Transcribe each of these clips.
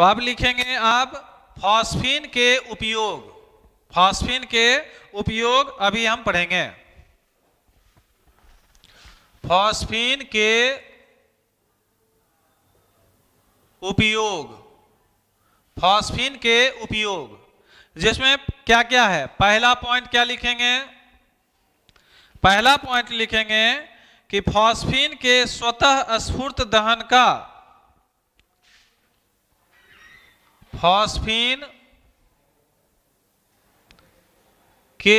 तो अब लिखेंगे आप फॉस्फिन के उपयोग फॉस्फिन के उपयोग अभी हम पढ़ेंगे फॉस्फिन के उपयोग फॉस्फिन के उपयोग जिसमें क्या क्या है पहला पॉइंट क्या लिखेंगे पहला पॉइंट लिखेंगे कि फॉस्फिन के स्वतः स्फूर्त दहन का फॉस्फीन के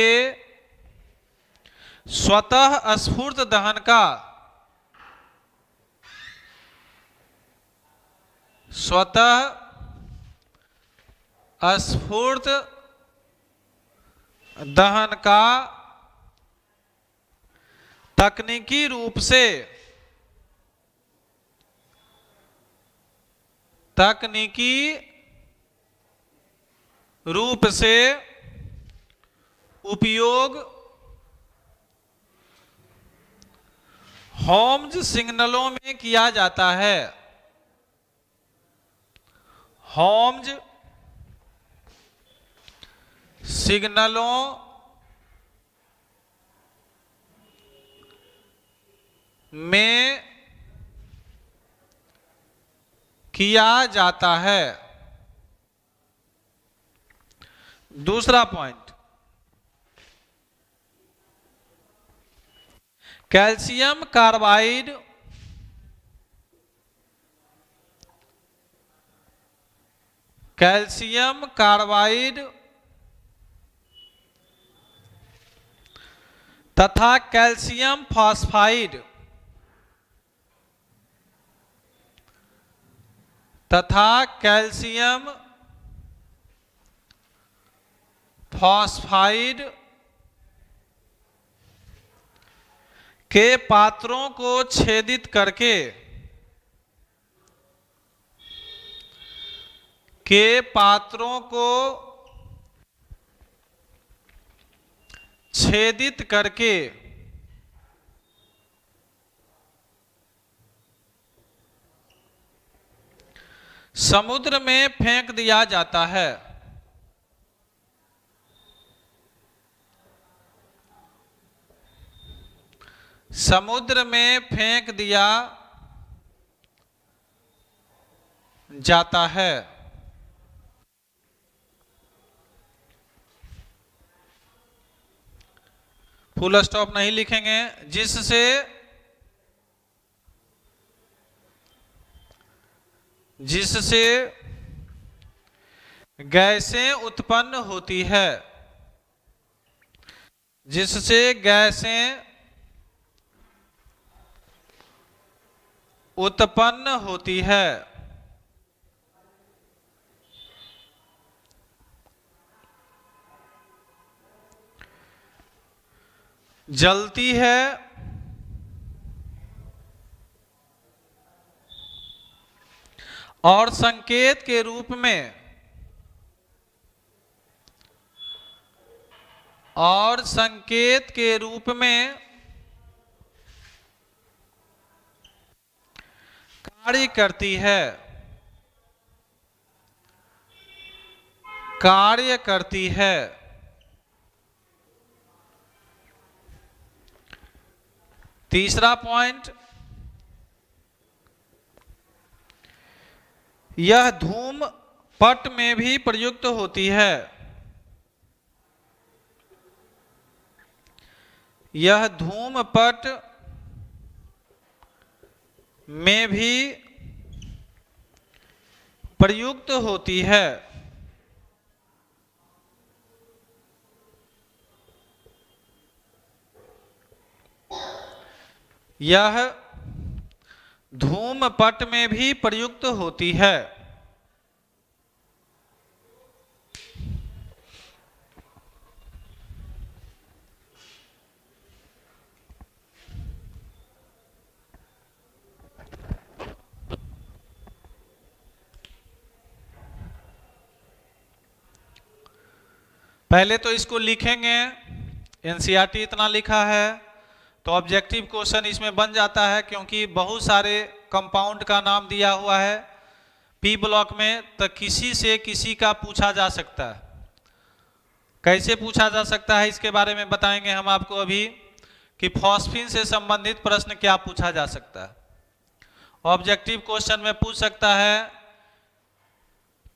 स्वतः स्फूर्त दहन का स्वतः स्फूर्त दहन का तकनीकी रूप से तकनीकी रूप से उपयोग होम्स सिग्नलों में किया जाता है होम्स सिग्नलों में किया जाता है दूसरा point calcium carbide calcium carbide तथा कैल्शियम फॉस्फाइड तथा कैल्शियम फॉस्फाइड के पात्रों को छेदित करके के पात्रों को छेदित करके समुद्र में फेंक दिया जाता है समुद्र में फेंक दिया जाता है फुल स्टॉप नहीं लिखेंगे जिससे जिससे गैसें उत्पन्न होती है जिससे गैसें उत्पन्न होती है जलती है और संकेत के रूप में और संकेत के रूप में कार्य करती है कार्य करती है तीसरा पॉइंट यह धूम पट में भी प्रयुक्त होती है यह धूम पट में भी प्रयुक्त होती है यह धूमपट में भी प्रयुक्त होती है पहले तो इसको लिखेंगे एनसीईआरटी e इतना लिखा है तो ऑब्जेक्टिव क्वेश्चन इसमें बन जाता है क्योंकि बहुत सारे कंपाउंड का नाम दिया हुआ है पी ब्लॉक में तो किसी से किसी का पूछा जा सकता है कैसे पूछा जा सकता है इसके बारे में बताएंगे हम आपको अभी कि फॉस्फिन से संबंधित प्रश्न क्या पूछा जा सकता है ऑब्जेक्टिव क्वेश्चन में पूछ सकता है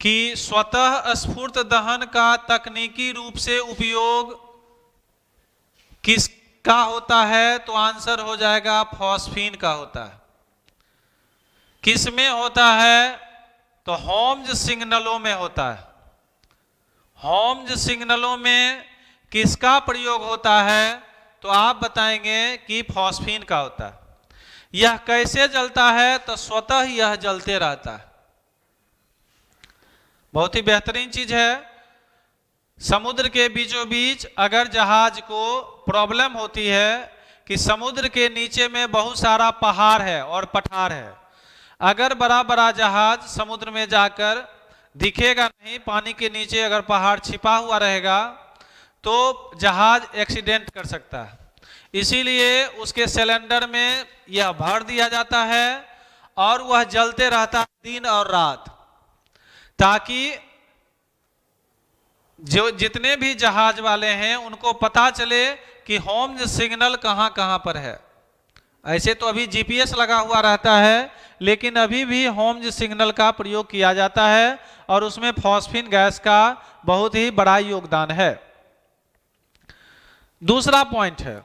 कि स्वतः स्फूर्त दहन का तकनीकी रूप से उपयोग किसका होता है तो आंसर हो जाएगा फॉस्फीन का होता है किस में होता है तो होम्ज सिग्नलों में होता है होम्ज सिग्नलों में किसका प्रयोग होता है तो आप बताएंगे कि फॉस्फीन का होता है यह कैसे जलता है तो स्वतः यह जलते रहता है बहुत ही बेहतरीन चीज है समुद्र के बीचों बीच अगर जहाज को प्रॉब्लम होती है कि समुद्र के नीचे में बहुत सारा पहाड़ है और पठार है अगर बड़ा बड़ा जहाज समुद्र में जाकर दिखेगा नहीं पानी के नीचे अगर पहाड़ छिपा हुआ रहेगा तो जहाज एक्सीडेंट कर सकता है इसीलिए उसके सिलेंडर में यह भर दिया जाता है और वह जलते रहता दिन और रात ताकि जो जितने भी जहाज वाले हैं उनको पता चले कि होम सिग्नल कहां कहां पर है ऐसे तो अभी जीपीएस लगा हुआ रहता है लेकिन अभी भी होम सिग्नल का प्रयोग किया जाता है और उसमें फॉस्फिन गैस का बहुत ही बड़ा योगदान है दूसरा पॉइंट है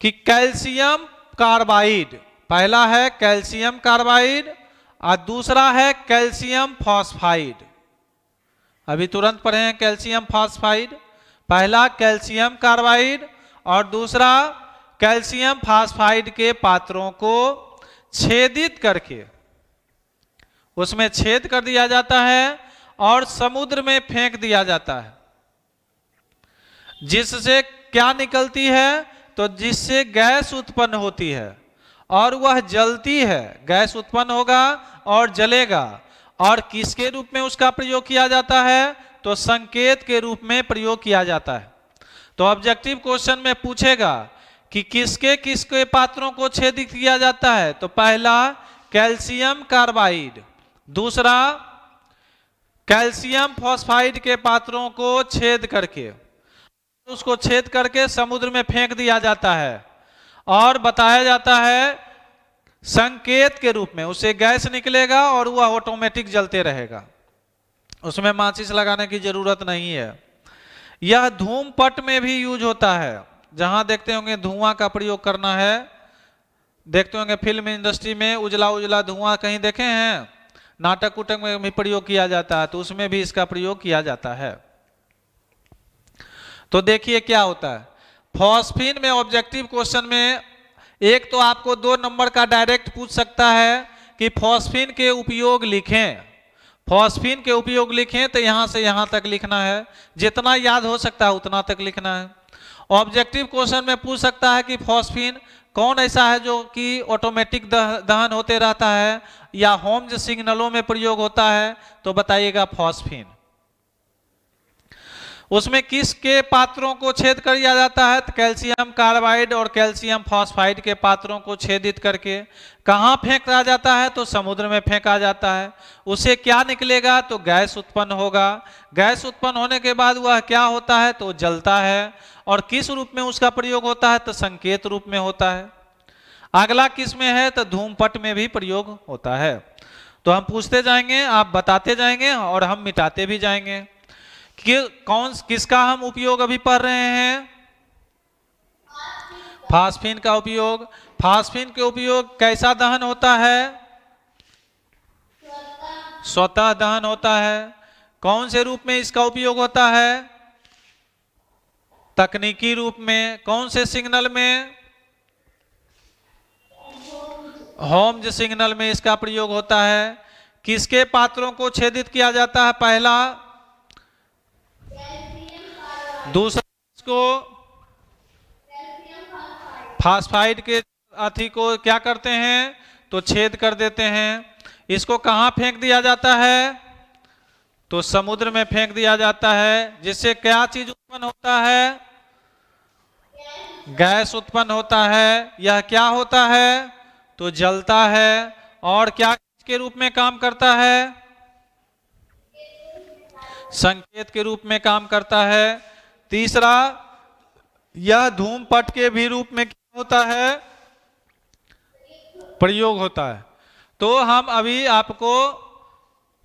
कि कैल्शियम कार्बाइड पहला है कैल्शियम कार्बाइड और दूसरा है कैल्शियम फॉस्फाइड अभी तुरंत पढ़े हैं कैल्शियम फॉस्फाइड पहला कैल्शियम कार्बाइड और दूसरा कैल्शियम फॉस्फाइड के पात्रों को छेदित करके उसमें छेद कर दिया जाता है और समुद्र में फेंक दिया जाता है जिससे क्या निकलती है तो जिससे गैस उत्पन्न होती है और वह जलती है गैस उत्पन्न होगा और जलेगा और किसके रूप में उसका प्रयोग किया जाता है तो संकेत के रूप में प्रयोग किया जाता है तो ऑब्जेक्टिव क्वेश्चन में पूछेगा कि किसके किसके पात्रों को छेदित किया जाता है तो पहला कैल्शियम कार्बाइड दूसरा कैल्शियम फॉस्फाइड के पात्रों को छेद करके उसको छेद करके समुद्र में फेंक दिया जाता है और बताया जाता है संकेत के रूप में उसे गैस निकलेगा और वह ऑटोमेटिक जलते रहेगा उसमें माचिस लगाने की जरूरत नहीं है यह धूमपट में भी यूज होता है जहां देखते होंगे धुआं का प्रयोग करना है देखते होंगे फिल्म इंडस्ट्री में उजला उजला धुआं कहीं देखे हैं नाटक उटक में भी प्रयोग किया जाता है तो उसमें भी इसका प्रयोग किया जाता है तो देखिए क्या होता है फॉस्फिन में ऑब्जेक्टिव क्वेश्चन में एक तो आपको दो नंबर का डायरेक्ट पूछ सकता है कि फॉस्फिन के उपयोग लिखें फॉस्फिन के उपयोग लिखें तो यहां से यहां तक लिखना है जितना याद हो सकता है उतना तक लिखना है ऑब्जेक्टिव क्वेश्चन में पूछ सकता है कि फॉस्फिन कौन ऐसा है जो कि ऑटोमेटिक दहन होते रहता है या होम्स सिग्नलों में प्रयोग होता है तो बताइएगा फॉस्फिन उसमें किसके पात्रों को छेद कर दिया जाता है तो कैल्शियम कार्बाइड और कैल्शियम फॉस्फाइड के पात्रों को छेदित करके कहाँ फेंका जाता है तो समुद्र में फेंका जाता है उसे क्या निकलेगा तो गैस उत्पन्न होगा गैस उत्पन्न होने के बाद वह क्या होता है तो जलता है और किस रूप में उसका प्रयोग होता है तो संकेत रूप में होता है अगला किस में है तो धूमपट में भी प्रयोग होता है तो हम पूछते जाएंगे आप बताते जाएंगे और हम मिटाते भी जाएंगे कि, कौन किसका हम उपयोग अभी पढ़ रहे हैं फास्फिन का उपयोग फास्फिन के उपयोग कैसा दहन होता है स्वतः दहन होता है कौन से रूप में इसका उपयोग होता है तकनीकी रूप में कौन से सिग्नल में होम्ज सिग्नल में इसका प्रयोग होता है किसके पात्रों को छेदित किया जाता है पहला दूसरा इसको फास्फाइड के अथी को क्या करते हैं तो छेद कर देते हैं इसको कहाँ फेंक दिया जाता है तो समुद्र में फेंक दिया जाता है जिससे क्या चीज उत्पन्न होता है गैस उत्पन्न होता है यह क्या होता है तो जलता है और क्या के रूप में काम करता है संकेत के रूप में काम करता है तीसरा यह धूमपट के भी रूप में क्या होता है प्रयोग होता है तो हम अभी आपको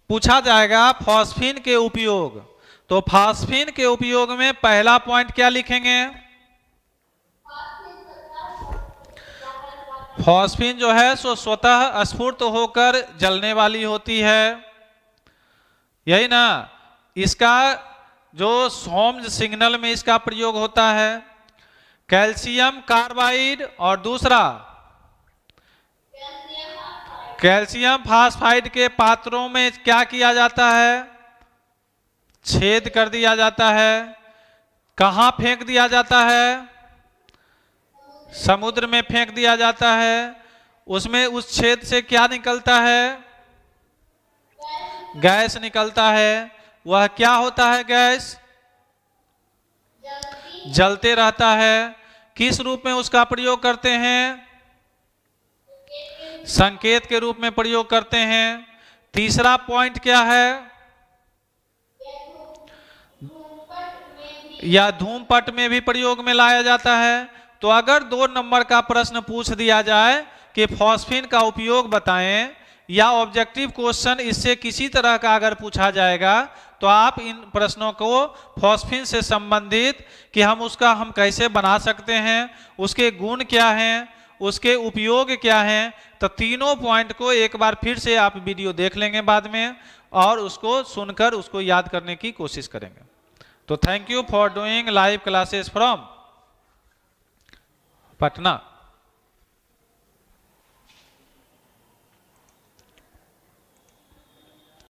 पूछा जाएगा फॉस्फिन के उपयोग तो फॉस्फिन के उपयोग में पहला पॉइंट क्या लिखेंगे फॉस्फिन जो है सो स्वतः स्फूर्त होकर जलने वाली होती है यही ना इसका जो सोम्स सिग्नल में इसका प्रयोग होता है कैल्शियम कार्बाइड और दूसरा कैल्शियम फास्फाइड के पात्रों में क्या किया जाता है छेद कर दिया जाता है कहाँ फेंक दिया जाता है समुद्र में फेंक दिया जाता है उसमें उस छेद से क्या निकलता है गैस निकलता है वह क्या होता है गैस जलते रहता है किस रूप में उसका प्रयोग करते हैं संकेत के रूप में प्रयोग करते हैं तीसरा पॉइंट क्या है या धूमपट में भी प्रयोग में लाया जाता है तो अगर दो नंबर का प्रश्न पूछ दिया जाए कि फॉस्फिन का उपयोग बताएं या ऑब्जेक्टिव क्वेश्चन इससे किसी तरह का अगर पूछा जाएगा तो आप इन प्रश्नों को फॉस्फिन से संबंधित कि हम उसका हम कैसे बना सकते हैं उसके गुण क्या हैं उसके उपयोग क्या हैं तो तीनों पॉइंट को एक बार फिर से आप वीडियो देख लेंगे बाद में और उसको सुनकर उसको याद करने की कोशिश करेंगे तो thank you for doing live classes from Patna